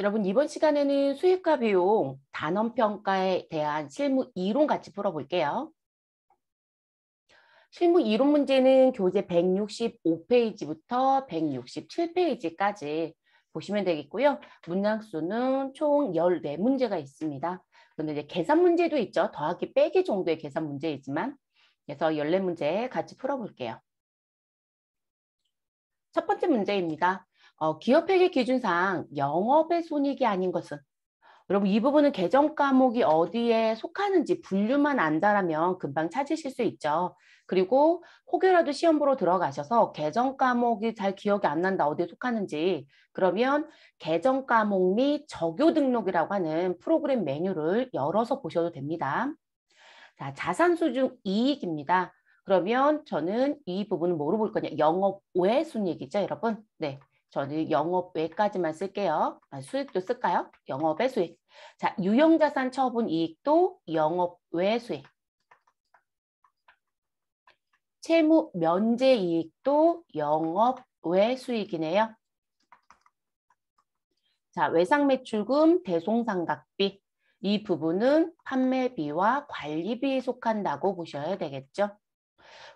여러분 이번 시간에는 수익과 비용 단원평가에 대한 실무 이론 같이 풀어볼게요. 실무 이론 문제는 교재 165페이지부터 167페이지까지 보시면 되겠고요. 문장 수는 총 14문제가 있습니다. 그데 이제 계산 문제도 있죠. 더하기 빼기 정도의 계산 문제이지만 그래서 14문제 같이 풀어볼게요. 첫 번째 문제입니다. 어, 기업회계 기준상 영업의 손익이 아닌 것은 여러분 이 부분은 계정 과목이 어디에 속하는지 분류만 안다라면 금방 찾으실 수 있죠. 그리고 혹여라도 시험 보러 들어가셔서 계정 과목이 잘 기억이 안 난다 어디에 속하는지 그러면 계정 과목 및 적요 등록이라고 하는 프로그램 메뉴를 열어서 보셔도 됩니다. 자, 자산 수중 이익입니다. 그러면 저는 이 부분은 뭐로 볼 거냐? 영업 외 순이익이죠, 여러분. 네. 저는 영업 외까지만 쓸게요. 아, 수익도 쓸까요? 영업외 수익. 자, 유형자산 처분 이익도 영업 외 수익. 채무 면제 이익도 영업 외 수익이네요. 자, 외상 매출금 대송상각비. 이 부분은 판매비와 관리비에 속한다고 보셔야 되겠죠.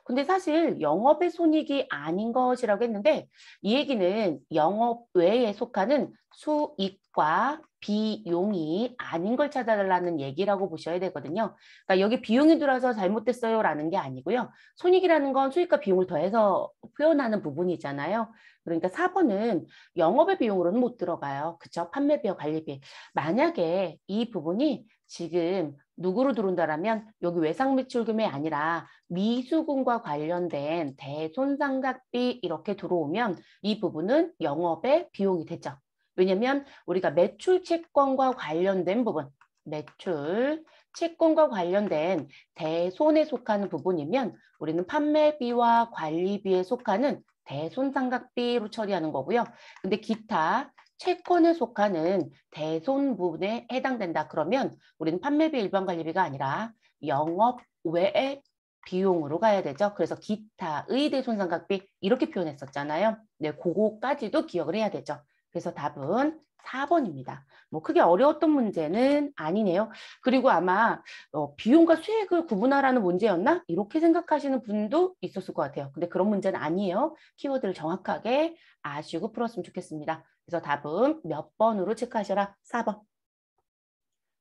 근데 사실 영업의 손익이 아닌 것이라고 했는데 이 얘기는 영업 외에 속하는 수익과 비용이 아닌 걸 찾아달라는 얘기라고 보셔야 되거든요. 그러니까 여기 비용이 들어서 잘못됐어요라는 게 아니고요. 손익이라는 건 수익과 비용을 더해서 표현하는 부분이잖아요. 그러니까 4번은 영업의 비용으로는 못 들어가요. 그쵸? 판매비와 관리비. 만약에 이 부분이 지금 누구로 들어온다라면 여기 외상 매출금이 아니라 미수금과 관련된 대손상각비 이렇게 들어오면 이 부분은 영업의 비용이 되죠. 왜냐하면 우리가 매출 채권과 관련된 부분, 매출 채권과 관련된 대손에 속하는 부분이면 우리는 판매비와 관리비에 속하는 대손상각비로 처리하는 거고요. 근데 기타 채권에 속하는 대손분에 부 해당된다. 그러면 우리는 판매비 일반 관리비가 아니라 영업 외의 비용으로 가야 되죠. 그래서 기타의 대손상각비 이렇게 표현했었잖아요. 네, 그거까지도 기억을 해야 되죠. 그래서 답은 4번입니다. 뭐 크게 어려웠던 문제는 아니네요. 그리고 아마 어, 비용과 수익을 구분하라는 문제였나? 이렇게 생각하시는 분도 있었을 것 같아요. 근데 그런 문제는 아니에요. 키워드를 정확하게 아시고 풀었으면 좋겠습니다. 그래서 답은 몇 번으로 체크하셔라? 4번.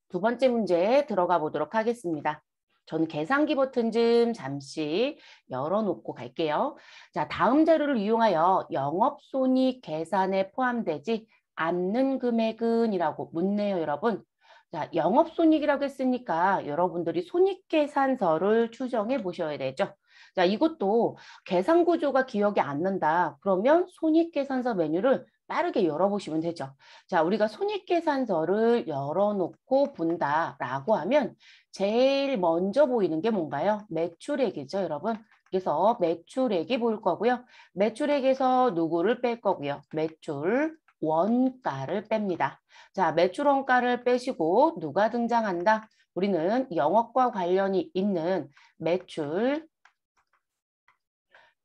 두 번째 문제 들어가 보도록 하겠습니다. 저는 계산기 버튼 좀 잠시 열어놓고 갈게요. 자, 다음 자료를 이용하여 영업손익 계산에 포함되지 않는 금액은 이라고 묻네요, 여러분. 자, 영업손익이라고 했으니까 여러분들이 손익계산서를 추정해 보셔야 되죠. 자, 이것도 계산구조가 기억이 안 난다. 그러면 손익계산서 메뉴를 빠르게 열어보시면 되죠. 자, 우리가 손익계산서를 열어놓고 본다라고 하면 제일 먼저 보이는 게 뭔가요? 매출액이죠, 여러분. 그래서 매출액이 보일 거고요. 매출액에서 누구를 뺄 거고요? 매출 원가를 뺍니다. 자, 매출 원가를 빼시고 누가 등장한다? 우리는 영업과 관련이 있는 매출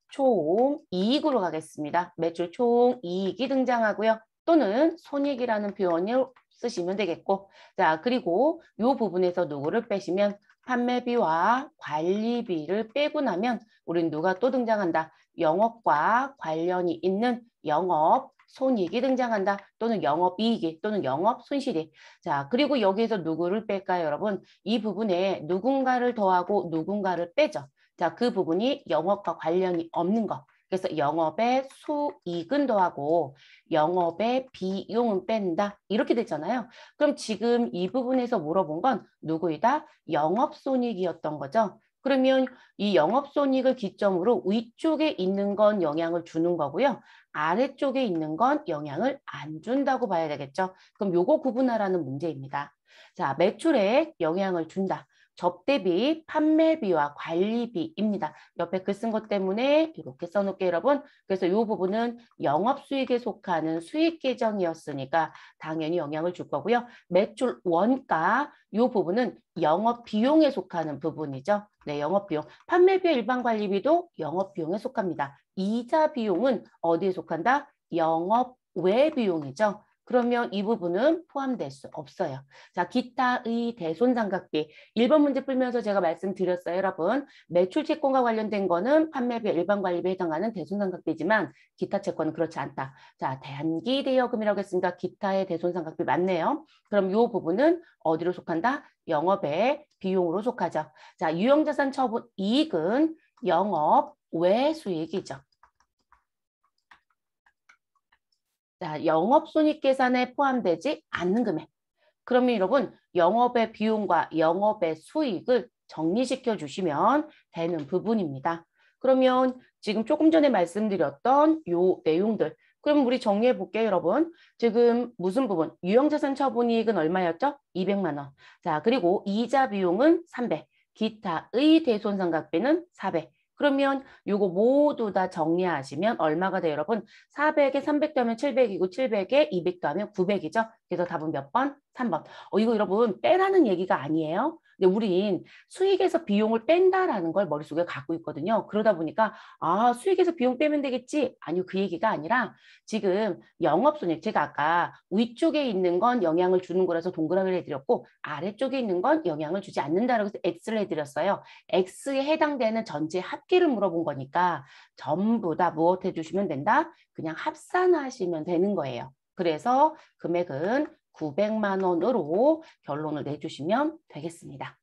총 이익으로 가겠습니다. 매출 총 이익이 등장하고요. 또는 손익이라는 표현을 쓰시면 되겠고 자 그리고 이 부분에서 누구를 빼시면 판매비와 관리비를 빼고 나면 우린 누가 또 등장한다. 영업과 관련이 있는 영업 손익이 등장한다. 또는 영업이익이 또는 영업손실이. 자 그리고 여기에서 누구를 뺄까요 여러분? 이 부분에 누군가를 더하고 누군가를 빼죠. 자, 그 부분이 영업과 관련이 없는 거. 그래서 영업의 수익은 더하고 영업의 비용은 뺀다. 이렇게 됐잖아요. 그럼 지금 이 부분에서 물어본 건 누구이다? 영업손익이었던 거죠. 그러면 이 영업손익을 기점으로 위쪽에 있는 건 영향을 주는 거고요. 아래쪽에 있는 건 영향을 안 준다고 봐야 되겠죠. 그럼 요거 구분하라는 문제입니다. 자, 매출에 영향을 준다. 접대비, 판매비와 관리비입니다. 옆에 글 쓴 것 때문에 이렇게 써놓게 여러분. 그래서 이 부분은 영업수익에 속하는 수익 계정이었으니까 당연히 영향을 줄 거고요. 매출 원가 이 부분은 영업비용에 속하는 부분이죠. 네, 영업비용. 판매비와 일반관리비도 영업비용에 속합니다. 이자 비용은 어디에 속한다? 영업 외 비용이죠. 그러면 이 부분은 포함될 수 없어요. 자, 기타의 대손상각비. 1번 문제 풀면서 제가 말씀드렸어요, 여러분. 매출 채권과 관련된 거는 판매비, 일반 관리비에 해당하는 대손상각비지만 기타 채권은 그렇지 않다. 자, 단기 대여금이라고 했으니까 기타의 대손상각비 맞네요. 그럼 이 부분은 어디로 속한다? 영업의 비용으로 속하죠. 자, 유형자산 처분 이익은 영업 외 수익이죠. 자, 영업 손익 계산에 포함되지 않는 금액. 그러면 여러분 영업의 비용과 영업의 수익을 정리시켜 주시면 되는 부분입니다. 그러면 지금 조금 전에 말씀드렸던 요 내용들 그럼 우리 정리해 볼게요, 여러분. 지금 무슨 부분? 유형자산 처분이익은 얼마였죠? 200만 원. 자, 그리고 이자 비용은 300. 기타의 대손상각비는 400. 그러면 이거 모두 다 정리하시면 얼마가 돼요, 여러분? 400에 300 더하면 700이고 700에 200 더하면 900이죠. 그래서 답은 몇 번? 3번. 어, 이거 여러분 빼라는 얘기가 아니에요. 근데 우린 수익에서 비용을 뺀다라는 걸 머릿속에 갖고 있거든요. 그러다 보니까 아 수익에서 비용 빼면 되겠지? 아니요 그 얘기가 아니라 지금 영업손익 제가 아까 위쪽에 있는 건 영향을 주는 거라서 동그라미를 해드렸고 아래쪽에 있는 건 영향을 주지 않는다라고 해서 X를 해드렸어요. X에 해당되는 전체 합계를 물어본 거니까 전부 다 무엇 해주시면 된다? 그냥 합산하시면 되는 거예요. 그래서 금액은 900만 원으로 결론을 내주시면 되겠습니다.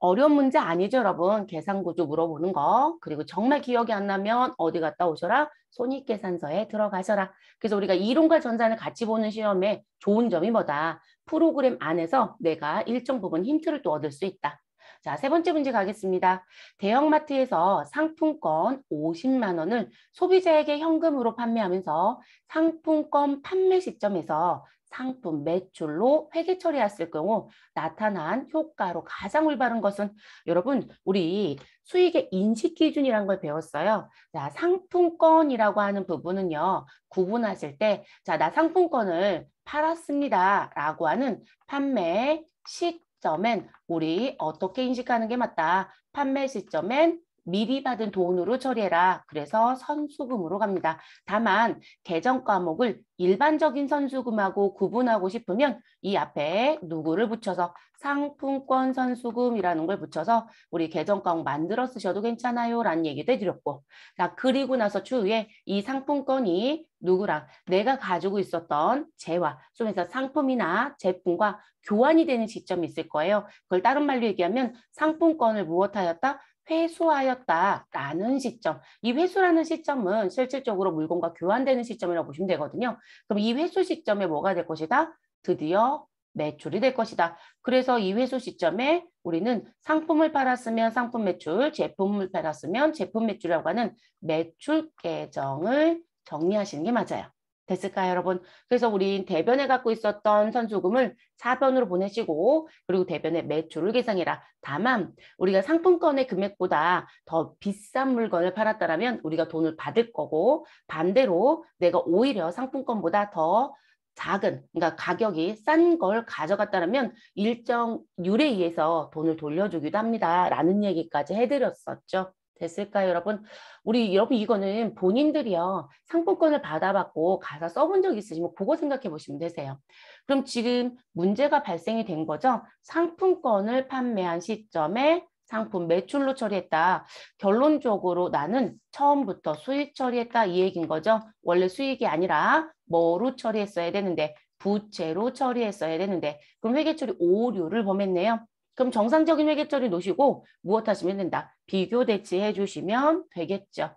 어려운 문제 아니죠, 여러분? 계산구조 물어보는 거. 그리고 정말 기억이 안 나면 어디 갔다 오셔라? 손익계산서에 들어가셔라. 그래서 우리가 이론과 전산을 같이 보는 시험에 좋은 점이 뭐다? 프로그램 안에서 내가 일정 부분 힌트를 또 얻을 수 있다. 자, 세 번째 문제 가겠습니다. 대형마트에서 상품권 50만 원을 소비자에게 현금으로 판매하면서 상품권 판매 시점에서 상품 매출로 회계 처리했을 경우 나타난 효과로 가장 올바른 것은 여러분 우리 수익의 인식 기준이란 걸 배웠어요. 자, 상품권이라고 하는 부분은요. 구분하실 때 자, 나 상품권을 팔았습니다라고 하는 판매 식 시점엔 우리 어떻게 인식하는 게 맞다. 판매 시점엔 미리 받은 돈으로 처리해라. 그래서 선수금으로 갑니다. 다만 개정 과목을 일반적인 선수금하고 구분하고 싶으면 이 앞에 누구를 붙여서 상품권 선수금이라는 걸 붙여서 우리 개정 과목 만들어 쓰셔도 괜찮아요. 라는 얘기도 해드렸고 자 그리고 나서 추후에 이 상품권이 누구랑 내가 가지고 있었던 재화 좀에서 상품이나 제품과 교환이 되는 시점이 있을 거예요. 그걸 다른 말로 얘기하면 상품권을 무엇하였다? 회수하였다라는 시점. 이 회수라는 시점은 실질적으로 물건과 교환되는 시점이라고 보시면 되거든요. 그럼 이 회수 시점에 뭐가 될 것이다? 드디어 매출이 될 것이다. 그래서 이 회수 시점에 우리는 상품을 팔았으면 상품 매출, 제품을 팔았으면 제품 매출이라고 하는 매출 계정을 정리하시는 게 맞아요. 됐을까요, 여러분? 그래서 우린 대변에 갖고 있었던 선수금을 사변으로 보내시고 그리고 대변에 매출을 계산해라. 다만 우리가 상품권의 금액보다 더 비싼 물건을 팔았다면 우리가 돈을 받을 거고 반대로 내가 오히려 상품권보다 더 작은 그러니까 가격이 싼 걸 가져갔다면 일정률에 의해서 돈을 돌려주기도 합니다. 라는 얘기까지 해드렸었죠. 됐을까요, 여러분? 우리 여러분 이거는 본인들이요. 상품권을 받아봤고 가서 써본 적 있으시면 그거 생각해 보시면 되세요. 그럼 지금 문제가 발생이 된 거죠. 상품권을 판매한 시점에 상품 매출로 처리했다. 결론적으로 나는 처음부터 수익 처리했다 이얘긴 거죠. 원래 수익이 아니라 뭐로 처리했어야 되는데 부채로 처리했어야 되는데 그럼 회계처리 오류를 범했네요. 그럼 정상적인 회계처리 놓으시고 무엇 하시면 된다. 비교 대치해 주시면 되겠죠.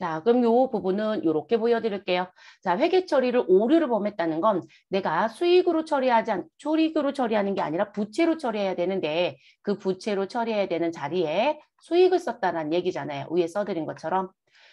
자, 그럼 요 부분은 이렇게 보여드릴게요. 자, 회계 처리를 오류를 범했다는 건 내가 수익으로 처리하지 않, 초익으로 처리하는 게 아니라 부채로 처리해야 되는데 그 부채로 처리해야 되는 자리에 수익을 썼다는 얘기잖아요. 위에 써드린 것처럼.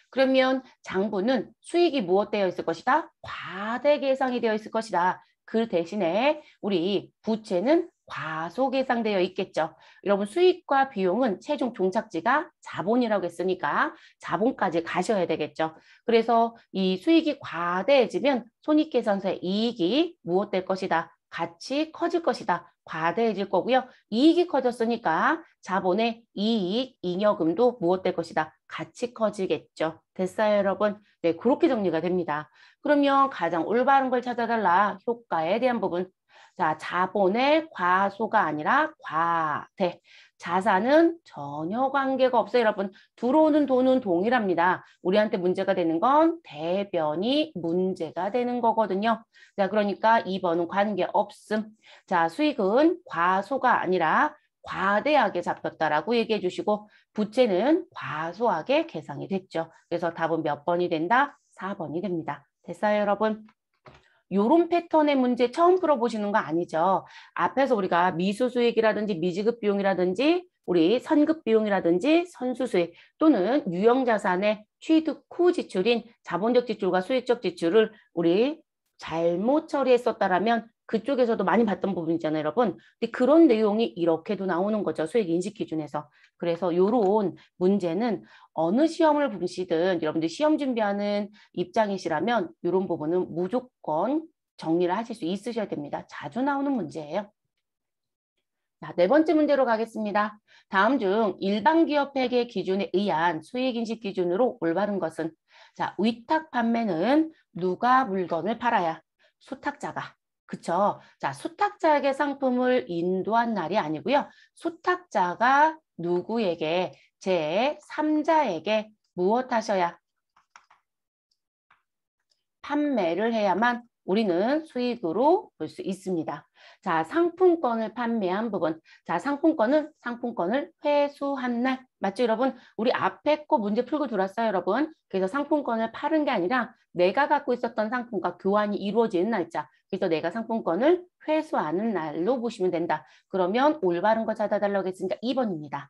그러면 장부는 수익이 무엇되어 있을 것이다? 과대 계상이 되어 있을 것이다. 그 대신에 우리 부채는 과속예상되어 있겠죠. 여러분 수익과 비용은 최종 종착지가 자본이라고 했으니까 자본까지 가셔야 되겠죠. 그래서 이 수익이 과대해지면 손익계산서의 이익이 무엇될 것이다. 같이 커질 것이다. 과대해질 거고요. 이익이 커졌으니까 자본의 이익, 잉여금도 무엇될 것이다. 같이 커지겠죠. 됐어요, 여러분? 네, 그렇게 정리가 됩니다. 그러면 가장 올바른 걸 찾아달라. 효과에 대한 부분 자, 자본의 과소가 아니라 과대. 자산은 전혀 관계가 없어요. 여러분 들어오는 돈은 동일합니다. 우리한테 문제가 되는 건 대변이 문제가 되는 거거든요. 자 그러니까 2번은 관계없음. 자 수익은 과소가 아니라 과대하게 잡혔다라고 얘기해 주시고 부채는 과소하게 계상이 됐죠. 그래서 답은 몇 번이 된다? 4번이 됩니다. 됐어요 여러분? 요런 패턴의 문제 처음 풀어보시는 거 아니죠. 앞에서 우리가 미수수익이라든지 미지급 비용이라든지 우리 선급 비용이라든지 선수수익 또는 유형자산의 취득 후 지출인 자본적 지출과 수익적 지출을 우리 잘못 처리했었다라면 그쪽에서도 많이 봤던 부분이잖아요, 여러분. 근데 그런 내용이 이렇게도 나오는 거죠, 수익 인식 기준에서. 그래서 요런 문제는 어느 시험을 보시든 여러분들 시험 준비하는 입장이시라면 요런 부분은 무조건 정리를 하실 수 있으셔야 됩니다. 자주 나오는 문제예요. 자, 네 번째 문제로 가겠습니다. 다음 중 일반 기업 회계 기준에 의한 수익인식 기준으로 올바른 것은 자 위탁 판매는 누가 물건을 팔아야 수탁자가 그쵸? 자, 수탁자에게 상품을 인도한 날이 아니고요. 수탁자가 누구에게 제3자에게 무엇 하셔야? 판매를 해야만 우리는 수익으로 볼 수 있습니다. 자, 상품권을 판매한 부분. 자, 상품권은 상품권을 회수한 날. 맞죠, 여러분? 우리 앞에 거 문제 풀고 들어왔어요, 여러분. 그래서 상품권을 파는 게 아니라 내가 갖고 있었던 상품과 교환이 이루어지는 날짜 그래서 내가 상품권을 회수하는 날로 보시면 된다. 그러면 올바른 거 찾아달라고 했으니까 2번입니다.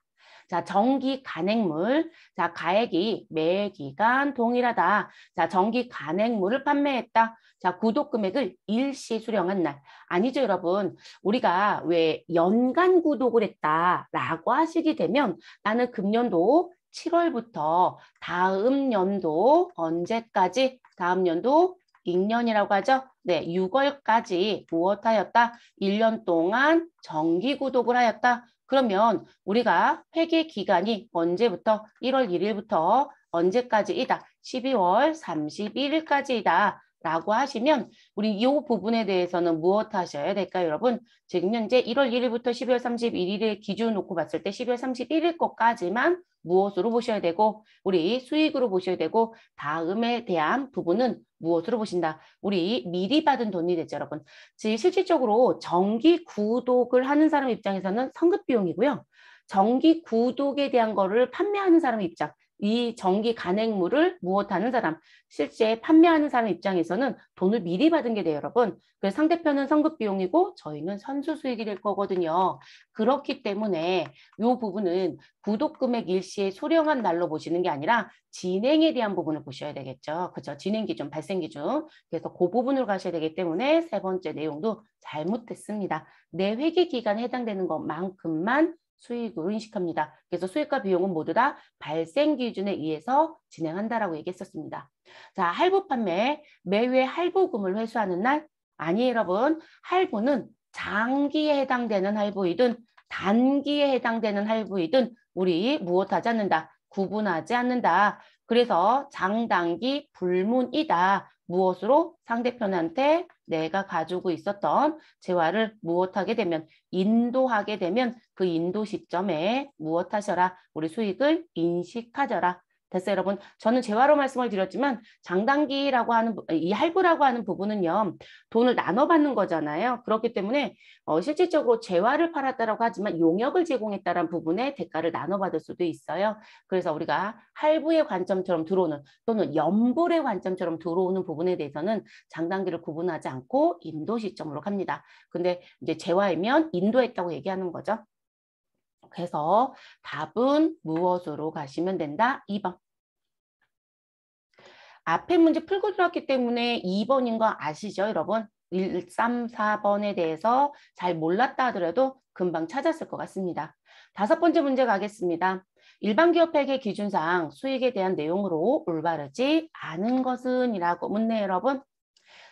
자, 정기 간행물. 자, 가액이 매 기간 동일하다. 자, 정기 간행물을 판매했다. 자, 구독 금액을 일시 수령한 날. 아니죠, 여러분. 우리가 왜 연간 구독을 했다라고 하시게 되면 나는 금년도 7월부터 다음 연도 언제까지 다음 년도 익년이라고 하죠. 네, 6월까지 무엇하였다? 1년 동안 정기 구독을 하였다. 그러면 우리가 회계 기간이 언제부터 1월 1일부터 언제까지이다? 12월 31일까지이다. 라고 하시면 우리 이 부분에 대해서는 무엇 하셔야 될까요, 여러분? 지금 현재 1월 1일부터 12월 31일을 기준 놓고 봤을 때 12월 31일 것까지만 무엇으로 보셔야 되고 우리 수익으로 보셔야 되고 다음에 대한 부분은 무엇으로 보신다? 우리 미리 받은 돈이 됐죠 여러분. 즉 실질적으로 정기 구독을 하는 사람 입장에서는 성급 비용이고요. 정기 구독에 대한 거를 판매하는 사람 입장, 이 전기 간행물을 무엇하는 사람, 실제 판매하는 사람 입장에서는 돈을 미리 받은 게 돼요, 여러분. 그래서 상대편은 성급 비용이고 저희는 선수 수익이 될 거거든요. 그렇기 때문에 이 부분은 구독 금액 일시에 소령한 날로 보시는 게 아니라 진행에 대한 부분을 보셔야 되겠죠. 그렇죠? 진행 기준, 발생 기준. 그래서 그 부분을 가셔야 되기 때문에 세 번째 내용도 잘못됐습니다. 내 회계 기간에 해당되는 것만큼만 수익으로 인식합니다. 그래서 수익과 비용은 모두 다 발생 기준에 의해서 진행한다라고 얘기했었습니다. 자, 할부 판매 매회 할부금을 회수하는 날 아니 여러분 할부는 장기에 해당되는 할부이든 단기에 해당되는 할부이든 우리 무엇하지 않는다 구분하지 않는다. 그래서 장단기 불문이다. 무엇으로 상대편한테 내가 가지고 있었던 재화를 무엇하게 되면 인도하게 되면 그 인도 시점에 무엇하셔라 우리 수익을 인식하셔라 됐어요, 여러분. 저는 재화로 말씀을 드렸지만 장단기라고 하는 이 할부라고 하는 부분은요 돈을 나눠 받는 거잖아요. 그렇기 때문에 어, 실질적으로 재화를 팔았다라고 하지만 용역을 제공했다는 부분에 대가를 나눠 받을 수도 있어요. 그래서 우리가 할부의 관점처럼 들어오는 또는 연불의 관점처럼 들어오는 부분에 대해서는 장단기를 구분하지 않고 인도 시점으로 갑니다. 근데 이제 재화이면 인도했다고 얘기하는 거죠. 해서 답은 무엇으로 가시면 된다? 2번. 앞에 문제 풀고 들어왔기 때문에 2번인 거 아시죠, 여러분? 1, 3, 4번에 대해서 잘 몰랐다 하더라도 금방 찾았을 것 같습니다. 다섯 번째 문제 가겠습니다. 일반 기업회계 기준상 수익에 대한 내용으로 올바르지 않은 것은 이라고 묻네 여러분.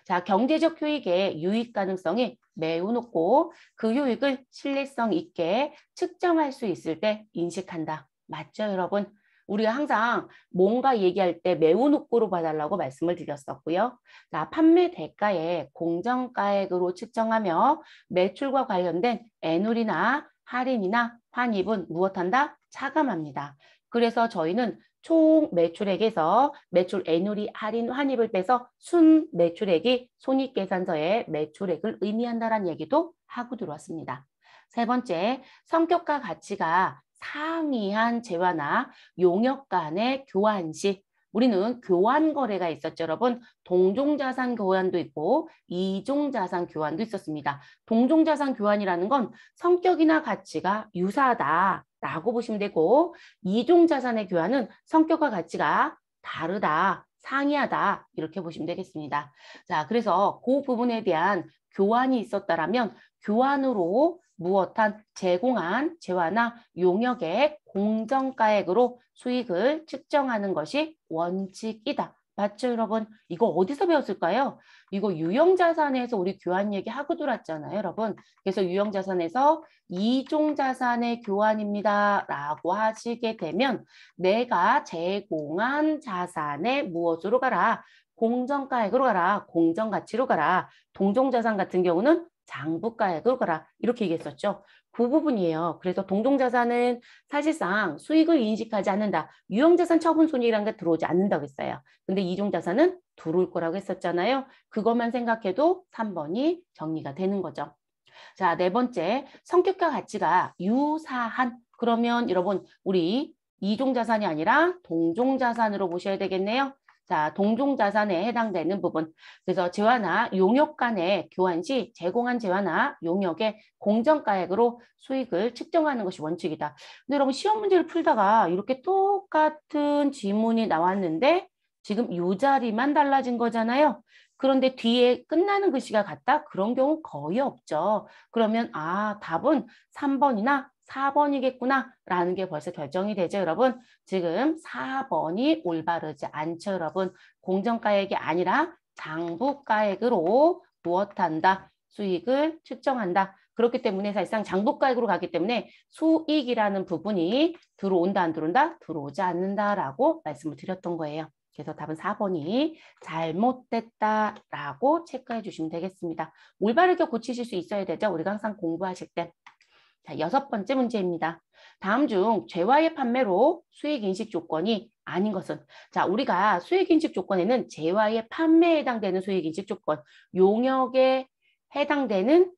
자, 경제적 효익의 유익 가능성이 매우 높고 그 효익을 신뢰성 있게 측정할 수 있을 때 인식한다. 맞죠, 여러분? 우리가 항상 뭔가 얘기할 때 매우 높고로 봐달라고 말씀을 드렸었고요. 자, 판매 대가의 공정가액으로 측정하며 매출과 관련된 애누리나 할인이나 환입은 무엇한다? 차감합니다. 그래서 저희는 총 매출액에서 매출 애누리 할인 환입을 빼서 순 매출액이 손익계산서의 매출액을 의미한다는 얘기도 하고 들어왔습니다. 세 번째, 성격과 가치가 상이한 재화나 용역 간의 교환 시 우리는 교환 거래가 있었죠, 여러분. 동종 자산 교환도 있고 이종 자산 교환도 있었습니다. 동종 자산 교환이라는 건 성격이나 가치가 유사하다라고 보시면 되고 이종 자산의 교환은 성격과 가치가 다르다, 상이하다 이렇게 보시면 되겠습니다. 자, 그래서 그 부분에 대한 교환이 있었다라면 교환으로 무엇한 제공한 재화나 용역의 공정가액으로 수익을 측정하는 것이 원칙이다. 맞죠 여러분? 이거 어디서 배웠을까요? 이거 유형자산에서 우리 교환 얘기 하고 들어왔잖아요 여러분. 그래서 유형자산에서 이종자산의 교환입니다 라고 하시게 되면 내가 제공한 자산의 무엇으로 가라? 공정가액으로 가라, 공정가치로 가라. 동종자산 같은 경우는 장부가에 끌거라 이렇게 얘기했었죠. 그 부분이에요. 그래서 동종자산은 사실상 수익을 인식하지 않는다. 유형자산 처분손익이라는 게 들어오지 않는다고 했어요. 근데 이종자산은 들어올 거라고 했었잖아요. 그것만 생각해도 3번이 정리가 되는 거죠. 자, 네 번째, 성격과 가치가 유사한. 그러면 여러분, 우리 이종자산이 아니라 동종자산으로 보셔야 되겠네요. 자, 동종 자산에 해당되는 부분. 그래서 재화나 용역 간의 교환 시 제공한 재화나 용역의 공정가액으로 수익을 측정하는 것이 원칙이다. 근데 여러분 시험 문제를 풀다가 이렇게 똑같은 지문이 나왔는데 지금 요 자리만 달라진 거잖아요. 그런데 뒤에 끝나는 글씨가 같다? 그런 경우 거의 없죠. 그러면 아 답은 삼번이나 4번이겠구나 라는 게 벌써 결정이 되죠 여러분 지금 4번이 올바르지 않죠 여러분 공정가액이 아니라 장부가액으로 무엇한다 수익을 측정한다 그렇기 때문에 사실상 장부가액으로 가기 때문에 수익이라는 부분이 들어온다 안 들어온다 들어오지 않는다라고 말씀을 드렸던 거예요 그래서 답은 4번이 잘못됐다라고 체크해 주시면 되겠습니다. 올바르게 고치실 수 있어야 되죠. 우리가 항상 공부하실 때. 자, 여섯 번째 문제입니다. 다음 중 재화의 판매로 수익인식 조건이 아닌 것은 자 우리가 수익인식 조건에는 재화의 판매에 해당되는 수익인식 조건, 용역에 해당되는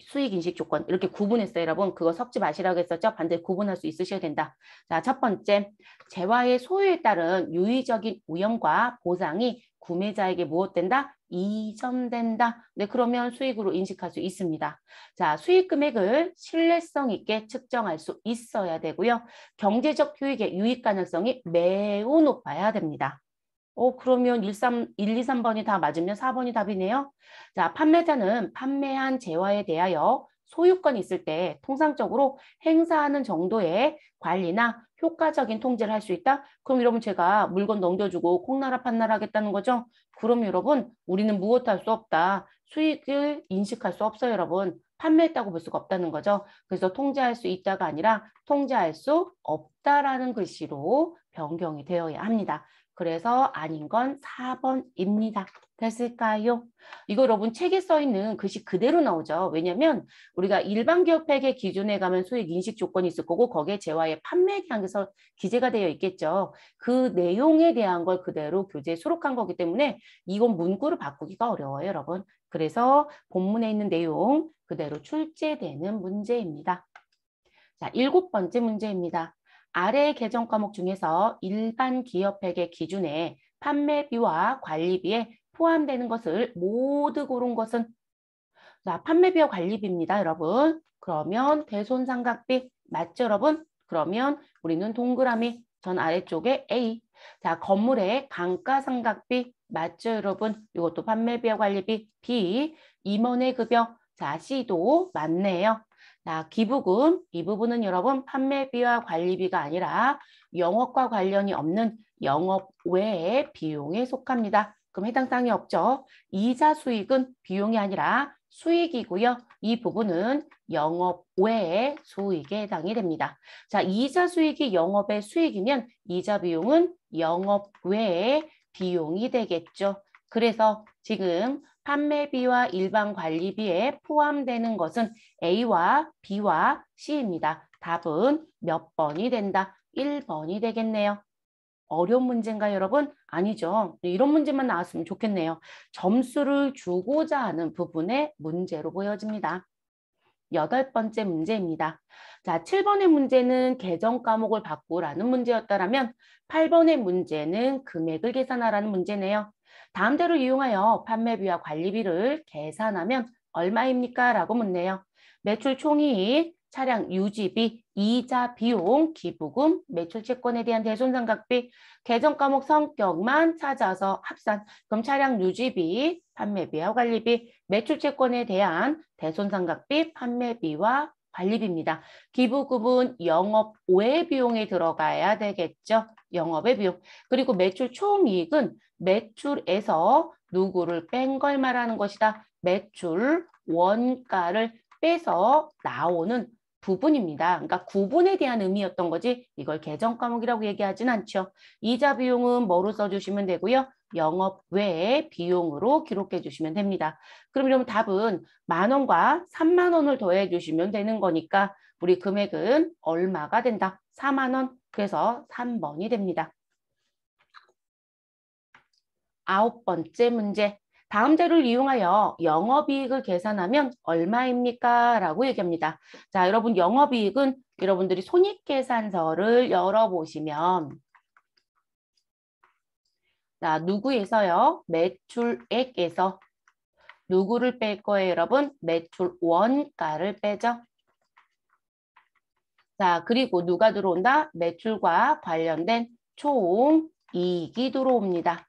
수익인식 조건 이렇게 구분했어요. 여러분 그거 섞지 마시라고 했었죠? 반드시 구분할 수 있으셔야 된다. 자 첫 번째, 재화의 소유에 따른 유의적인 우연과 보상이 구매자에게 무엇된다? 이전된다. 네, 그러면 수익으로 인식할 수 있습니다. 자, 수익 금액을 신뢰성 있게 측정할 수 있어야 되고요. 경제적 효익의 유익 가능성이 매우 높아야 됩니다. 오, 어, 그러면 1, 3, 1, 2, 3번이 다 맞으면 4번이 답이네요. 자, 판매자는 판매한 재화에 대하여 소유권이 있을 때 통상적으로 행사하는 정도의 관리나 효과적인 통제를 할 수 있다? 그럼 여러분 제가 물건 넘겨주고 콩나라 판나라 하겠다는 거죠? 그럼 여러분 우리는 무엇 할 수 없다. 수익을 인식할 수 없어요 여러분. 판매했다고 볼 수가 없다는 거죠. 그래서 통제할 수 있다가 아니라 통제할 수 없다라는 글씨로 변경이 되어야 합니다. 그래서 아닌 건 4번입니다. 됐을까요? 이거 여러분 책에 써 있는 글씨 그대로 나오죠. 왜냐면 우리가 일반 기업팩의 기준에 가면 소액 인식 조건이 있을 거고 거기에 재화의 판매 기에서 기재가 되어 있겠죠. 그 내용에 대한 걸 그대로 교재에 수록한 거기 때문에 이건 문구를 바꾸기가 어려워요, 여러분. 그래서 본문에 있는 내용 그대로 출제되는 문제입니다. 자, 일곱 번째 문제입니다. 아래 개정 과목 중에서 일반 기업에게 기준에 판매비와 관리비에 포함되는 것을 모두 고른 것은 자, 판매비와 관리비입니다, 여러분. 그러면 대손상각비 맞죠, 여러분? 그러면 우리는 동그라미 전 아래쪽에 A. 자, 건물의 강가상각비 맞죠, 여러분? 이것도 판매비와 관리비 B. 임원의 급여 자, C도 맞네요. 자, 기부금 이 부분은 여러분 판매비와 관리비가 아니라 영업과 관련이 없는 영업 외의 비용에 속합니다. 그럼 해당 사항이 없죠. 이자 수익은 비용이 아니라 수익이고요. 이 부분은 영업 외의 수익에 해당이 됩니다. 자, 이자 수익이 영업의 수익이면 이자 비용은 영업 외의 비용이 되겠죠. 그래서 지금 판매비와 일반 관리비에 포함되는 것은 A와 B와 C입니다. 답은 몇 번이 된다? 1번이 되겠네요. 어려운 문제인가 요 여러분? 아니죠. 네, 이런 문제만 나왔으면 좋겠네요. 점수를 주고자 하는 부분의 문제로 보여집니다. 여덟 번째 문제입니다. 자, 7번의 문제는 개정 과목을 바꾸라는 문제였다면 8번의 문제는 금액을 계산하라는 문제네요. 다음대로 이용하여 판매비와 관리비를 계산하면 얼마입니까? 라고 묻네요. 매출 총이익, 차량 유지비, 이자 비용, 기부금, 매출 채권에 대한 대손상각비, 계정 과목 성격만 찾아서 합산, 그럼 차량 유지비, 판매비와 관리비, 매출 채권에 대한 대손상각비, 판매비와 관리비입니다. 기부금은 영업 외 비용이 들어가야 되겠죠. 영업의 비용. 그리고 매출 총이익은 매출에서 누구를 뺀 걸 말하는 것이다. 매출 원가를 빼서 나오는 부분입니다. 그러니까 구분에 대한 의미였던 거지 이걸 계정 과목이라고 얘기하진 않죠. 이자 비용은 뭐로 써주시면 되고요. 영업 외의 비용으로 기록해 주시면 됩니다. 그럼 이러면 답은 만 원과 3만 원을 더해 주시면 되는 거니까 우리 금액은 얼마가 된다? 4만 원. 그래서 3번이 됩니다. 아홉 번째 문제. 다음 자료를 이용하여 영업이익을 계산하면 얼마입니까? 라고 얘기합니다. 자, 여러분 영업이익은 여러분들이 손익계산서를 열어보시면 자, 누구에서요? 매출액에서 누구를 뺄 거예요, 여러분? 매출 원가를 빼죠. 자, 그리고 누가 들어온다? 매출과 관련된 총 이익이 들어옵니다.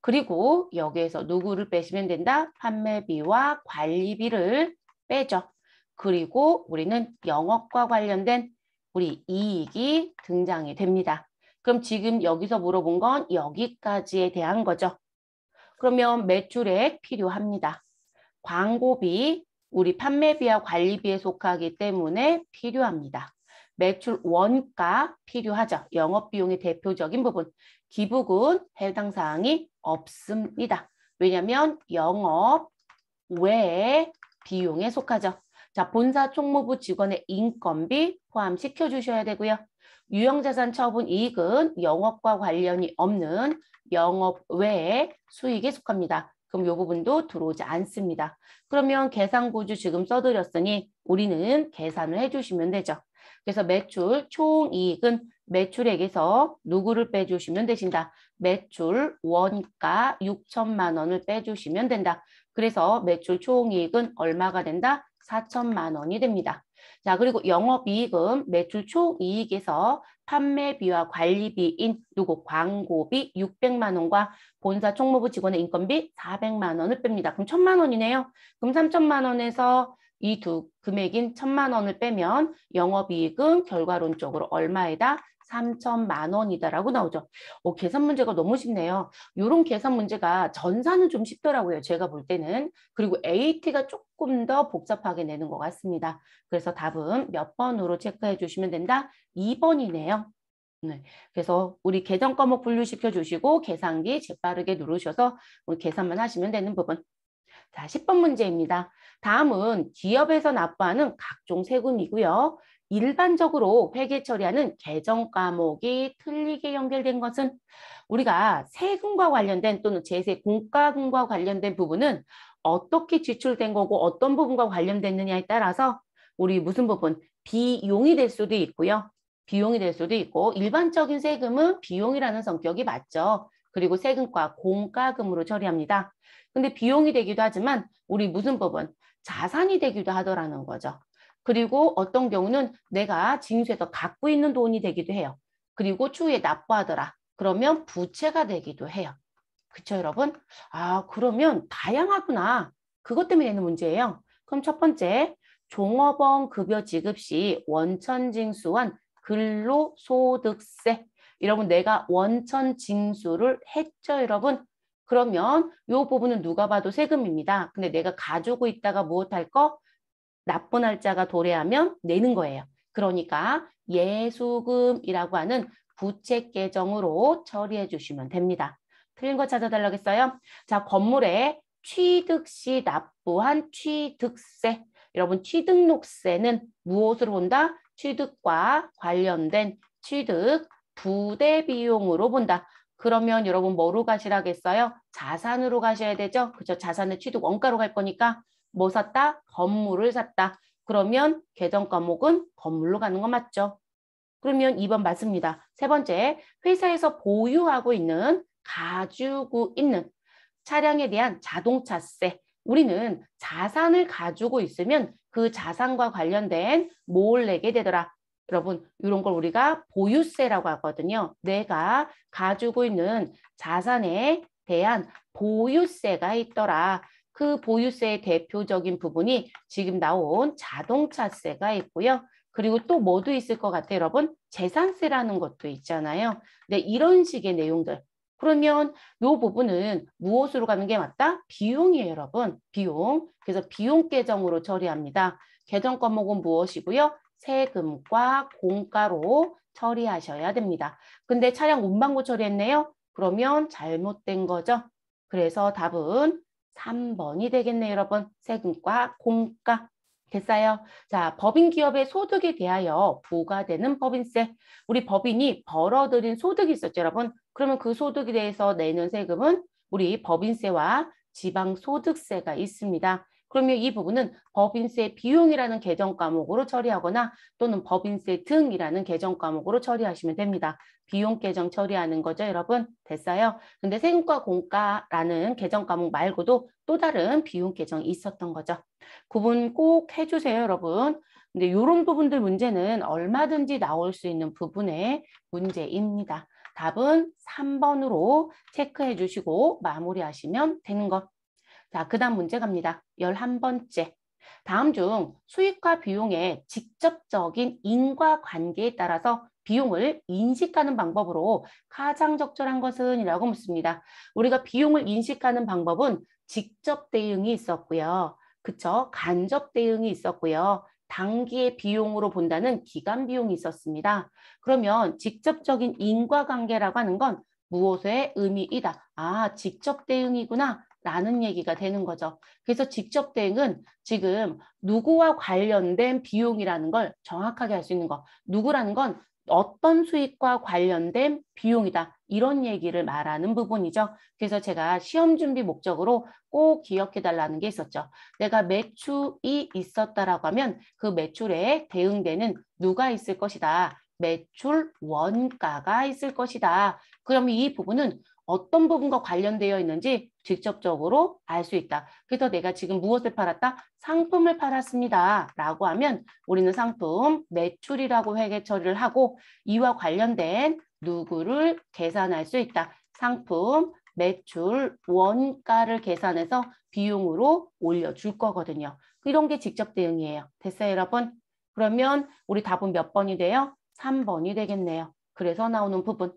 그리고 여기에서 누구를 빼시면 된다? 판매비와 관리비를 빼죠. 그리고 우리는 영업과 관련된 우리 이익이 등장이 됩니다. 그럼 지금 여기서 물어본 건 여기까지에 대한 거죠. 그러면 매출액 필요합니다. 광고비, 우리 판매비와 관리비에 속하기 때문에 필요합니다. 매출 원가 필요하죠. 영업비용의 대표적인 부분. 기부금 해당 사항이 없습니다. 왜냐하면 영업 외의 비용에 속하죠. 자, 본사 총무부 직원의 인건비 포함시켜 주셔야 되고요. 유형자산 처분 이익은 영업과 관련이 없는 영업 외의 수익에 속합니다. 그럼 이 부분도 들어오지 않습니다. 그러면 계산구조 지금 써드렸으니 우리는 계산을 해주시면 되죠. 그래서 매출 총이익은 매출액에서 누구를 빼주시면 되신다. 매출 원가 6천만 원을 빼주시면 된다. 그래서 매출 총이익은 얼마가 된다? 4천만 원이 됩니다. 자, 그리고 영업이익은 매출 총이익에서 판매비와 관리비인 누구 광고비 600만 원과 본사 총무부 직원의 인건비 400만 원을 뺍니다. 그럼 1000만 원이네요. 그럼 3000만 원에서 이 두 금액인 1000만 원을 빼면 영업이익은 결과론적으로 얼마에다 3천만 원이다라고 나오죠. 오, 계산 문제가 너무 쉽네요. 이런 계산 문제가 전산은좀 쉽더라고요. 제가 볼 때는. 그리고 AT가 조금 더 복잡하게 내는 것 같습니다. 그래서 답은 몇 번으로 체크해 주시면 된다? 2번이네요. 네. 그래서 우리 계정 과목 분류시켜 주시고 계산기 재빠르게 누르셔서 우리 계산만 하시면 되는 부분. 자, 10번 문제입니다. 다음은 기업에서 납부하는 각종 세금이고요. 일반적으로 회계 처리하는 계정 과목이 틀리게 연결된 것은 우리가 세금과 관련된 또는 제세 공과금과 관련된 부분은 어떻게 지출된 거고 어떤 부분과 관련됐느냐에 따라서 우리 무슨 부분 비용이 될 수도 있고요. 비용이 될 수도 있고 일반적인 세금은 비용이라는 성격이 맞죠. 그리고 세금과 공과금으로 처리합니다. 근데 비용이 되기도 하지만 우리 무슨 부분 자산이 되기도 하더라는 거죠. 그리고 어떤 경우는 내가 징수해서 갖고 있는 돈이 되기도 해요. 그리고 추후에 납부하더라. 그러면 부채가 되기도 해요. 그쵸 여러분? 아 그러면 다양하구나. 그것 때문에 되는 문제예요. 그럼 첫 번째 종업원 급여 지급 시 원천징수한 근로소득세. 여러분 내가 원천징수를 했죠 여러분? 그러면 요 부분은 누가 봐도 세금입니다. 근데 내가 가지고 있다가 무엇할 거? 납부 날짜가 도래하면 내는 거예요. 그러니까 예수금이라고 하는 부채 계정으로 처리해 주시면 됩니다. 틀린 거 찾아달라겠어요? 자, 건물에 취득 시 납부한 취득세. 여러분 취득록세는 무엇으로 본다? 취득과 관련된 취득 부대 비용으로 본다. 그러면 여러분 뭐로 가시라겠어요? 자산으로 가셔야 되죠? 그죠? 자산의 취득 원가로 갈 거니까 뭐 샀다? 건물을 샀다. 그러면 계정 과목은 건물로 가는 거 맞죠? 그러면 2번 맞습니다. 세 번째, 회사에서 보유하고 있는 가지고 있는 차량에 대한 자동차세. 우리는 자산을 가지고 있으면 그 자산과 관련된 뭘 내게 되더라. 여러분 이런 걸 우리가 보유세라고 하거든요. 내가 가지고 있는 자산에 대한 보유세가 있더라. 그 보유세의 대표적인 부분이 지금 나온 자동차세가 있고요. 그리고 또 뭐도 있을 것 같아요, 여러분? 재산세라는 것도 있잖아요. 근데 이런 식의 내용들. 그러면 이 부분은 무엇으로 가는 게 맞다? 비용이에요, 여러분. 비용. 그래서 비용 계정으로 처리합니다. 계정 과목은 무엇이고요? 세금과 공과로 처리하셔야 됩니다. 근데 차량 운반고 처리했네요. 그러면 잘못된 거죠. 그래서 답은 3번이 되겠네요, 여러분. 세금과 공과 됐어요. 자, 법인 기업의 소득에 대하여 부과되는 법인세. 우리 법인이 벌어들인 소득이 있었죠, 여러분. 그러면 그 소득에 대해서 내는 세금은 우리 법인세와 지방소득세가 있습니다. 그러면 이 부분은 법인세 비용이라는 계정 과목으로 처리하거나 또는 법인세 등이라는 계정 과목으로 처리하시면 됩니다. 비용 계정 처리하는 거죠, 여러분? 됐어요? 근데 세금과 공과라는 계정 과목 말고도 또 다른 비용 계정이 있었던 거죠. 구분 꼭 해주세요, 여러분. 근데 이런 부분들 문제는 얼마든지 나올 수 있는 부분의 문제입니다. 답은 3번으로 체크해 주시고 마무리하시면 되는 것. 자, 그 다음 문제 갑니다. 열한 번째 다음 중 수익과 비용의 직접적인 인과관계에 따라서 비용을 인식하는 방법으로 가장 적절한 것은? 이라고 묻습니다. 우리가 비용을 인식하는 방법은 직접 대응이 있었고요. 그쵸? 간접 대응이 있었고요. 단기의 비용으로 본다는 기간 비용이 있었습니다. 그러면 직접적인 인과관계라고 하는 건 무엇의 의미이다. 아, 직접 대응이구나. 라는 얘기가 되는 거죠. 그래서 직접 대응은 지금 누구와 관련된 비용이라는 걸 정확하게 할 수 있는 거. 누구라는 건 어떤 수익과 관련된 비용이다. 이런 얘기를 말하는 부분이죠. 그래서 제가 시험 준비 목적으로 꼭 기억해달라는 게 있었죠. 내가 매출이 있었다라고 하면 그 매출에 대응되는 누가 있을 것이다. 매출 원가가 있을 것이다. 그럼 이 부분은 어떤 부분과 관련되어 있는지 직접적으로 알 수 있다. 그래서 내가 지금 무엇을 팔았다? 상품을 팔았습니다. 라고 하면 우리는 상품 매출이라고 회계 처리를 하고 이와 관련된 누구를 계산할 수 있다. 상품 매출 원가를 계산해서 비용으로 올려줄 거거든요. 이런 게 직접 대응이에요. 됐어요, 여러분? 그러면 우리 답은 몇 번이 돼요? 삼번이 되겠네요. 그래서 나오는 부분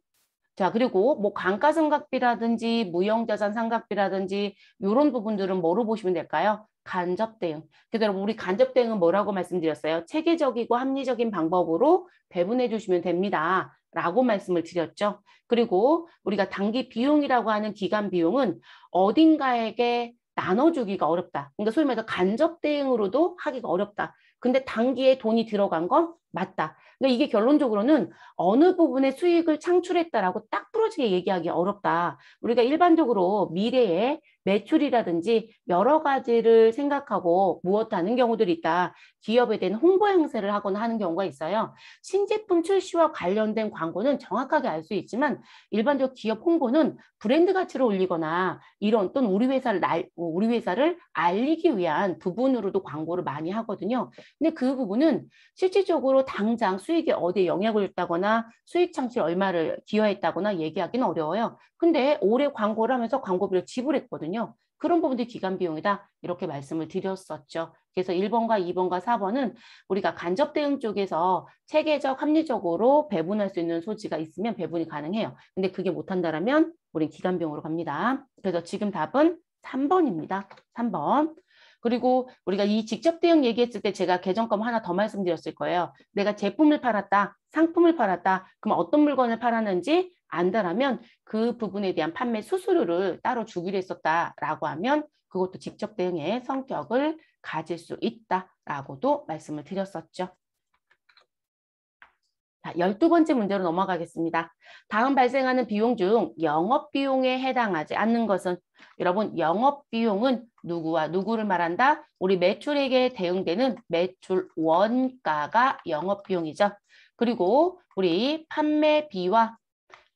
자, 그리고 뭐 감가 상각비라든지 무형 자산 상각비라든지 이런 부분들은 뭐로 보시면 될까요? 간접 대응. 그대로 그러니까 우리 간접 대응은 뭐라고 말씀드렸어요? 체계적이고 합리적인 방법으로 배분해 주시면 됩니다. 라고 말씀을 드렸죠. 그리고 우리가 단기 비용이라고 하는 기간 비용은 어딘가에게 나눠주기가 어렵다. 그러니까 소위 말해서 간접 대응으로도 하기가 어렵다. 근데 단기에 돈이 들어간 건 맞다. 그러니까 이게 결론적으로는 어느 부분에 수익을 창출했다라고 딱 부러지게 얘기하기 어렵다. 우리가 일반적으로 미래의 매출이라든지 여러 가지를 생각하고 무엇하는 경우들이 있다. 기업에 대한 홍보 행세를 하거나 하는 경우가 있어요. 신제품 출시와 관련된 광고는 정확하게 알 수 있지만 일반적 기업 홍보는 브랜드 가치를 올리거나 이런 또는 우리 회사를 날, 우리 회사를 알리기 위한 부분으로도 광고를 많이 하거든요. 근데 그 부분은 실질적으로 당장 수익에 어디에 영향을 줬다거나 수익 창출 얼마를 기여했다거나 얘기하기는 어려워요. 근데 올해 광고를 하면서 광고비를 지불했거든요. 그런 부분들이 기간 비용이다 이렇게 말씀을 드렸었죠. 그래서 1번과 2번과 4번은 우리가 간접 대응 쪽에서 체계적 합리적으로 배분할 수 있는 소지가 있으면 배분이 가능해요. 근데 그게 못한다면 우린 기간 비용으로 갑니다. 그래서 지금 답은 3번입니다. 3번. 그리고 우리가 이 직접 대응 얘기했을 때 제가 개정권 하나 더 말씀드렸을 거예요. 내가 제품을 팔았다, 상품을 팔았다, 그럼 어떤 물건을 팔았는지 안다라면 그 부분에 대한 판매 수수료를 따로 주기로 했었다라고 하면 그것도 직접 대응의 성격을 가질 수 있다라고도 말씀을 드렸었죠. 자, 12번째 문제로 넘어가겠습니다. 다음 발생하는 비용 중 영업비용에 해당하지 않는 것은 여러분 영업비용은 누구와 누구를 말한다? 우리 매출액에 대응되는 매출 원가가 영업비용이죠. 그리고 우리 판매비와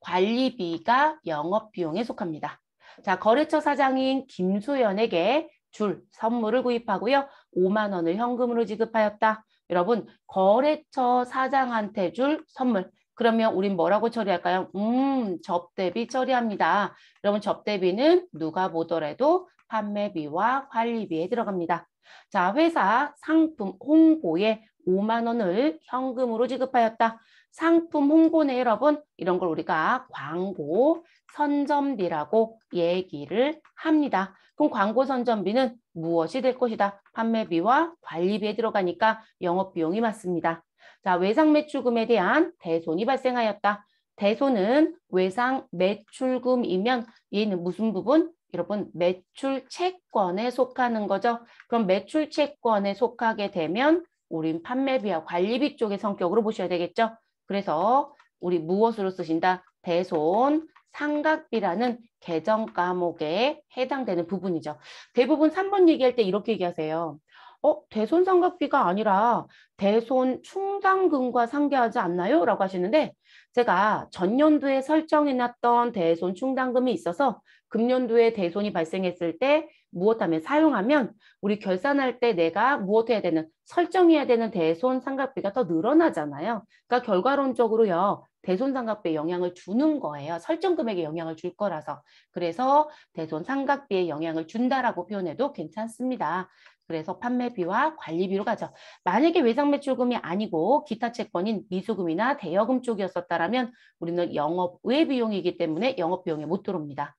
관리비가 영업비용에 속합니다. 자 거래처 사장인 김수연에게줄 선물을 구입하고요. 5만 원을 현금으로 지급하였다. 여러분 거래처 사장한테 줄 선물 그러면 우린 뭐라고 처리할까요? 음, 접대비 처리합니다. 여러분 접대비는 누가 보더라도 판매비와 관리비에 들어갑니다. 자, 회사 상품 홍보에 5만 원을 현금으로 지급하였다. 상품 홍보네 여러분 이런 걸 우리가 광고 선점비라고 얘기를 합니다. 그럼 광고 선점비는 무엇이 될 것이다? 판매비와 관리비에 들어가니까 영업비용이 맞습니다. 자 외상 매출금에 대한 대손이 발생하였다. 대손은 외상 매출금이면 얘는 무슨 부분? 여러분 매출 채권에 속하는 거죠. 그럼 매출 채권에 속하게 되면 우린 판매비와 관리비 쪽의 성격으로 보셔야 되겠죠. 그래서 우리 무엇으로 쓰신다? 대손 상각비라는 개정 과목에 해당되는 부분이죠. 대부분 3번 얘기할 때 이렇게 얘기하세요. 어, 대손상각비가 아니라 대손 충당금과 상계하지 않나요? 라고 하시는데 제가 전년도에 설정해놨던 대손 충당금이 있어서 금년도에 대손이 발생했을 때 무엇 하면 사용하면 우리 결산할 때 내가 무엇 해야 되는 설정해야 되는 대손 상각비가 더 늘어나잖아요. 그러니까 결과론적으로요. 대손 상각비에 영향을 주는 거예요. 설정 금액에 영향을 줄 거라서. 그래서 대손 상각비에 영향을 준다라고 표현해도 괜찮습니다. 그래서 판매비와 관리비로 가죠. 만약에 외상 매출금이 아니고 기타 채권인 미수금이나 대여금 쪽이었었다면 우리는 영업 외 비용이기 때문에 영업 비용에 못 들어옵니다.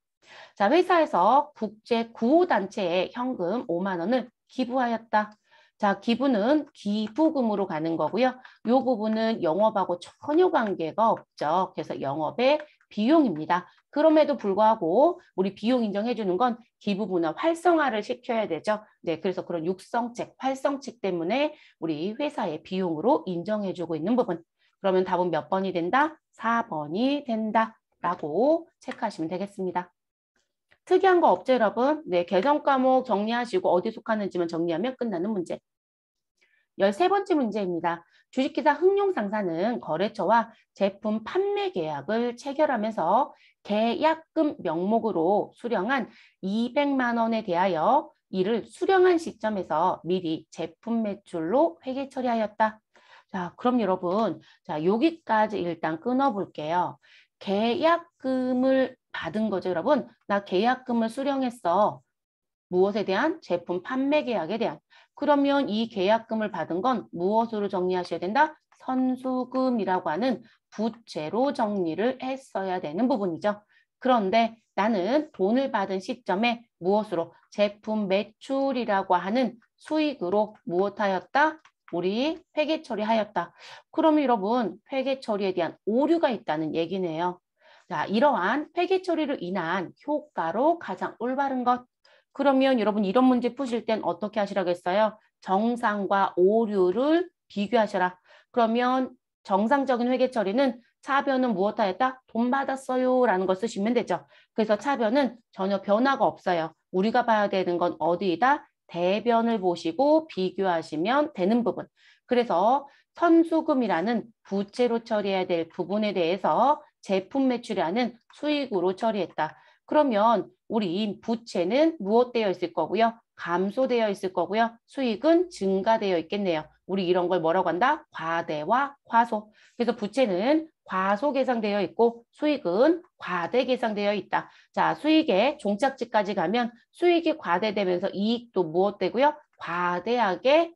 자, 회사에서 국제 구호단체에 현금 5만 원을 기부하였다. 자, 기부는 기부금으로 가는 거고요. 요 부분은 영업하고 전혀 관계가 없죠. 그래서 영업의 비용입니다. 그럼에도 불구하고 우리 비용 인정해 주는 건 기부 문화 활성화를 시켜야 되죠. 네, 그래서 그런 육성책, 활성책 때문에 우리 회사의 비용으로 인정해 주고 있는 부분. 그러면 답은 몇 번이 된다? 사번이 된다라고 체크하시면 되겠습니다. 특이한 거 없죠, 여러분? 네, 개정 과목 정리하시고 어디 속하는지만 정리하면 끝나는 문제. 1 3 번째 문제입니다. 주식회사 흥룡상사는 거래처와 제품 판매 계약을 체결하면서 계약금 명목으로 수령한 200만 원에 대하여 이를 수령한 시점에서 미리 제품 매출로 회계 처리하였다. 자, 그럼 여러분, 자, 여기까지 일단 끊어볼게요. 계약금을 받은 거죠, 여러분. 나 계약금을 수령했어. 무엇에 대한? 제품 판매 계약에 대한. 그러면 이 계약금을 받은 건 무엇으로 정리하셔야 된다? 선수금이라고 하는 부채로 정리를 했어야 되는 부분이죠. 그런데 나는 돈을 받은 시점에 무엇으로? 제품 매출이라고 하는 수익으로 무엇하였다? 우리 회계 처리하였다. 그럼 여러분 회계 처리에 대한 오류가 있다는 얘기네요. 자, 이러한 폐기 처리로 인한 효과로 가장 올바른 것. 그러면 여러분 이런 문제 푸실 땐 어떻게 하시라겠어요? 정상과 오류를 비교하셔라. 그러면 정상적인 회계 처리는 차변은 무엇 하였다? 돈 받았어요 라는 걸 쓰시면 되죠. 그래서 차변은 전혀 변화가 없어요. 우리가 봐야 되는 건 어디이다? 대변을 보시고 비교하시면 되는 부분. 그래서 선수금이라는 부채로 처리해야 될 부분에 대해서 제품 매출이라는 수익으로 처리했다. 그러면 우리 부채는 무엇되어 있을 거고요? 감소되어 있을 거고요. 수익은 증가되어 있겠네요. 우리 이런 걸 뭐라고 한다? 과대와 과소. 그래서 부채는 과소 계상되어 있고 수익은 과대 계상되어 있다. 자, 수익의 종착지까지 가면 수익이 과대되면서 이익도 무엇되고요? 과대하게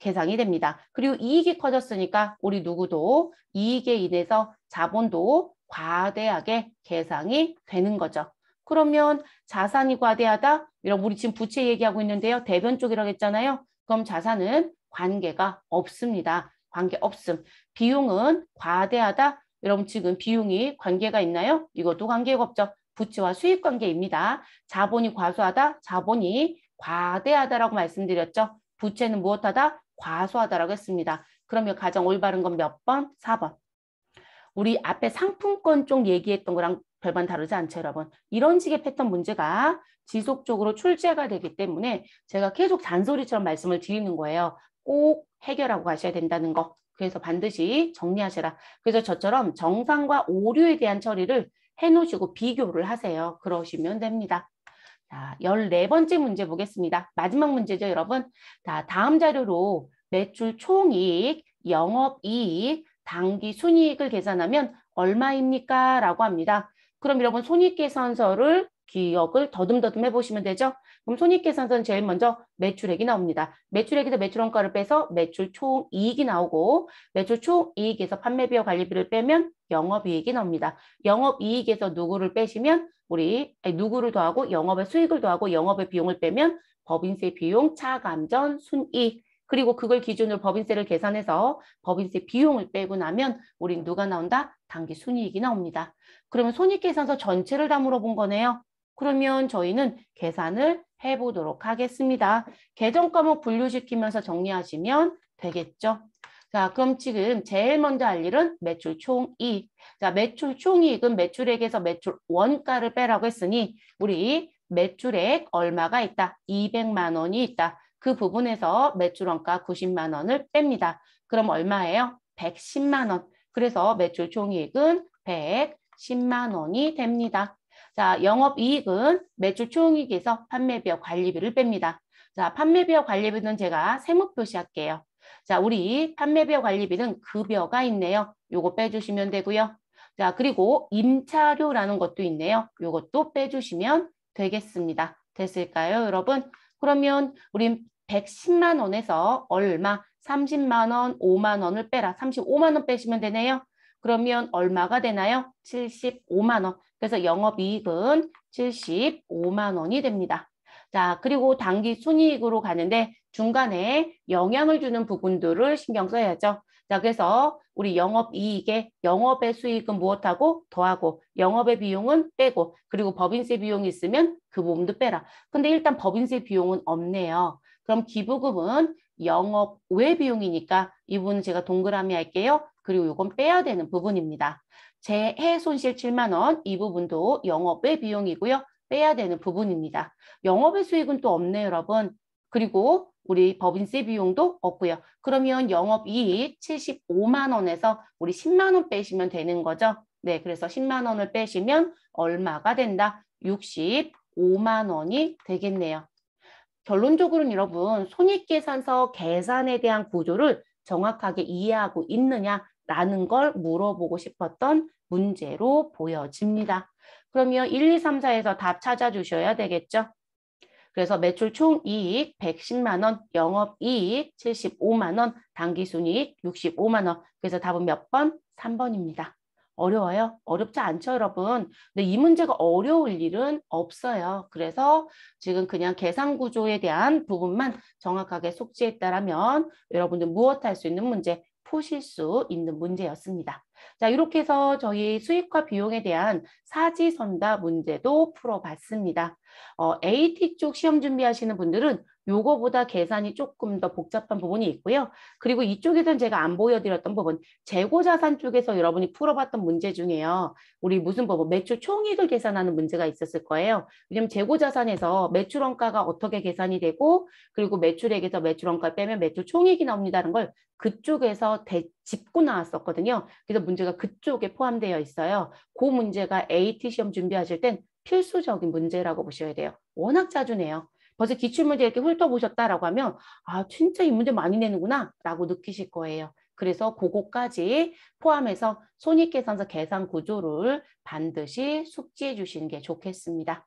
계상이 됩니다. 그리고 이익이 커졌으니까 우리 누구도 이익에 인해서 자본도 과대하게 계상이 되는 거죠. 그러면 자산이 과대하다? 이런 우리 지금 부채 얘기하고 있는데요. 대변 쪽이라고 했잖아요. 그럼 자산은 관계가 없습니다. 관계 없음. 비용은 과대하다? 여러분 지금 비용이 관계가 있나요? 이것도 관계가 없죠. 부채와 수익 관계입니다. 자본이 과소하다, 자본이 과대하다라고 말씀드렸죠. 부채는 무엇하다? 과소하다라고 했습니다. 그러면 가장 올바른 건 몇 번? 사번 우리 앞에 상품권 쪽 얘기했던 거랑 별반 다르지 않죠, 여러분? 이런 식의 패턴 문제가 지속적으로 출제가 되기 때문에 제가 계속 잔소리처럼 말씀을 드리는 거예요. 꼭 해결하고 가셔야 된다는 거. 그래서 반드시 정리하셔라 그래서 저처럼 정상과 오류에 대한 처리를 해놓으시고 비교를 하세요. 그러시면 됩니다. 자, 열네 번째 문제 보겠습니다. 마지막 문제죠, 여러분. 자, 다음 자료로 매출 총이익, 영업이익, 당기 순이익을 계산하면 얼마입니까? 라고 합니다. 그럼 여러분 손익계산서를 기억을 더듬더듬 해보시면 되죠. 그럼 손익계산서는 제일 먼저 매출액이 나옵니다. 매출액에서 매출원가를 빼서 매출 총이익이 나오고 매출 총이익에서 판매비와 관리비를 빼면 영업이익이 나옵니다. 영업이익에서 누구를 빼시면 우리 아니, 누구를 더하고 영업의 수익을 더하고 영업의 비용을 빼면 법인세 비용, 차감전, 순이익 그리고 그걸 기준으로 법인세를 계산해서 법인세 비용을 빼고 나면 우린 누가 나온다? 단기 순이익이 나옵니다. 그러면 손익계산서 전체를 다 물어본 거네요. 그러면 저희는 계산을 해보도록 하겠습니다. 계정 과목 분류시키면서 정리하시면 되겠죠. 자, 그럼 지금 제일 먼저 할 일은 매출 총이익. 자, 매출 총이익은 매출액에서 매출 원가를 빼라고 했으니 우리 매출액 얼마가 있다? 200만 원이 있다. 그 부분에서 매출원가 90만 원을 뺍니다. 그럼 얼마예요? 110만 원. 그래서 매출 총이익은 110만 원이 됩니다. 자, 영업이익은 매출 총이익에서 판매비와 관리비를 뺍니다. 자, 판매비와 관리비는 제가 세무 표시할게요. 자, 우리 판매비와 관리비는 급여가 있네요. 요거 빼주시면 되고요. 자, 그리고 임차료라는 것도 있네요. 요것도 빼주시면 되겠습니다. 됐을까요, 여러분? 그러면 우리 110만 원에서 얼마 30만 원, 5만 원을 빼라. 35만 원 빼시면 되네요. 그러면 얼마가 되나요? 75만 원. 그래서 영업이익은 75만 원이 됩니다. 자, 그리고 단기 순이익으로 가는데 중간에 영향을 주는 부분들을 신경 써야죠. 자, 그래서 우리 영업이익에 영업의 수익은 무엇하고 더하고 영업의 비용은 빼고 그리고 법인세 비용이 있으면 그 부분도 빼라. 근데 일단 법인세 비용은 없네요. 그럼 기부금은 영업 외 비용이니까 이 부분은 제가 동그라미 할게요. 그리고 이건 빼야 되는 부분입니다. 재해 손실 7만 원 이 부분도 영업 외 비용이고요. 빼야 되는 부분입니다. 영업의 수익은 또 없네요, 여러분. 그리고 우리 법인세 비용도 없고요. 그러면 영업이익 75만 원에서 우리 10만 원 빼시면 되는 거죠. 네, 그래서 10만 원을 빼시면 얼마가 된다? 65만 원이 되겠네요. 결론적으로는 여러분 손익계산서 계산에 대한 구조를 정확하게 이해하고 있느냐라는 걸 물어보고 싶었던 문제로 보여집니다. 그러면 1, 2, 3, 4에서 답 찾아주셔야 되겠죠? 그래서 매출 총이익 110만 원, 영업이익 75만 원, 당기순이익 65만 원. 그래서 답은 몇 번? 3번입니다. 어려워요? 어렵지 않죠, 여러분? 근데 이 문제가 어려울 일은 없어요. 그래서 지금 그냥 계산 구조에 대한 부분만 정확하게 숙지했다라면 여러분들 무엇 할 수 있는 문제 푸실 수 있는 문제였습니다. 자, 이렇게 해서 저희 수익과 비용에 대한 사지선다 문제도 풀어봤습니다. 어, AT 쪽 시험 준비하시는 분들은 요거보다 계산이 조금 더 복잡한 부분이 있고요. 그리고 이쪽에선 제가 안 보여드렸던 부분, 재고자산 쪽에서 여러분이 풀어봤던 문제 중에요. 우리 무슨 법은 매출 총액을 계산하는 문제가 있었을 거예요. 왜냐면 재고자산에서 매출원가가 어떻게 계산이 되고 그리고 매출액에서 매출원가 빼면 매출 총액이 나옵니다는걸 그쪽에서 대, 짚고 나왔었거든요. 그래서 문제가 그쪽에 포함되어 있어요. 그 문제가 AT 시험 준비하실 땐 필수적인 문제라고 보셔야 돼요. 워낙 자주 내요. 벌써 기출문제 이렇게 훑어보셨다라고 하면 아 진짜 이 문제 많이 내는구나 라고 느끼실 거예요. 그래서 그거까지 포함해서 손익계산서 계산 구조를 반드시 숙지해 주시는 게 좋겠습니다.